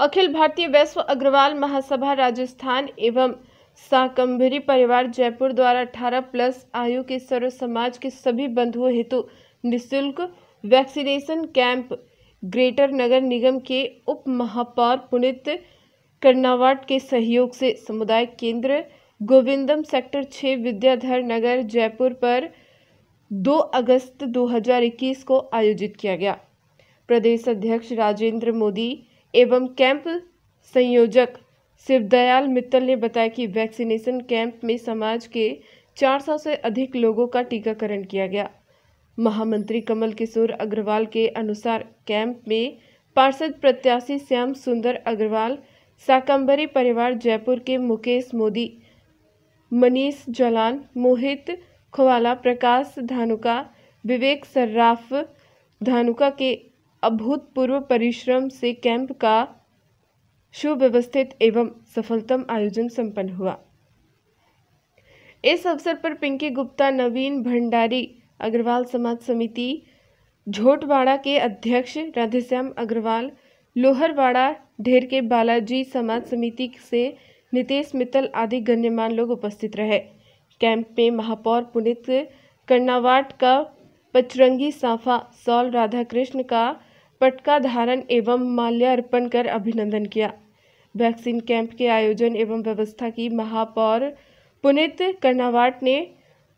अखिल भारतीय वैश्व अग्रवाल महासभा राजस्थान एवं साकंभरी परिवार जयपुर द्वारा 18 प्लस आयु के सर्व समाज के सभी बंधुओं हेतु निःशुल्क वैक्सीनेशन कैंप ग्रेटर नगर निगम के उप महापौर पुनित कर्नावाट के सहयोग से समुदाय केंद्र गोविंदम सेक्टर छः विद्याधर नगर जयपुर पर 2 अगस्त 2021 को आयोजित किया गया प्रदेश अध्यक्ष राजेंद्र मोदी एवं कैंप संयोजक शिवदयाल मित्तल ने बताया कि वैक्सीनेशन कैंप में समाज के 400 से अधिक लोगों का टीकाकरण किया गया महामंत्री कमल किशोर अग्रवाल के अनुसार कैंप में पार्षद प्रत्याशी श्याम सुंदर अग्रवाल साकंबरी परिवार जयपुर के मुकेश मोदी मनीष जलान मोहित खवाला प्रकाश धानुका विवेक सर्राफ धानुका के अभूतपूर्व परिश्रम से कैंप का सुव्यवस्थित एवं सफलतम आयोजन संपन्न हुआ इस अवसर पर पिंकी गुप्ता नवीन भंडारी अग्रवाल समाज समिति झोटवाड़ा के अध्यक्ष राधेश्याम अग्रवाल लोहरवाड़ा ढेर के बालाजी समाज समिति से नितेश मित्तल आदि गण्यमान लोग उपस्थित रहे कैंप में महापौर पुनित कर्नावाट का पचरंगी साफा सौल राधाकृष्ण का पटका धारण एवं माल्यार्पण कर अभिनंदन किया वैक्सीन कैंप के आयोजन एवं व्यवस्था की महापौर पुनित कर्नावाट ने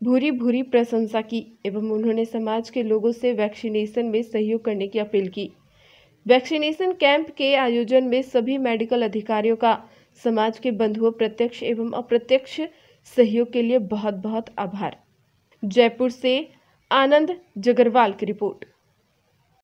भूरी भूरी प्रशंसा की एवं उन्होंने समाज के लोगों से वैक्सीनेशन में सहयोग करने की अपील की वैक्सीनेशन कैंप के आयोजन में सभी मेडिकल अधिकारियों का समाज के बंधुओं प्रत्यक्ष एवं अप्रत्यक्ष सहयोग के लिए बहुत बहुत आभार जयपुर से आनंद जगरवाल की रिपोर्ट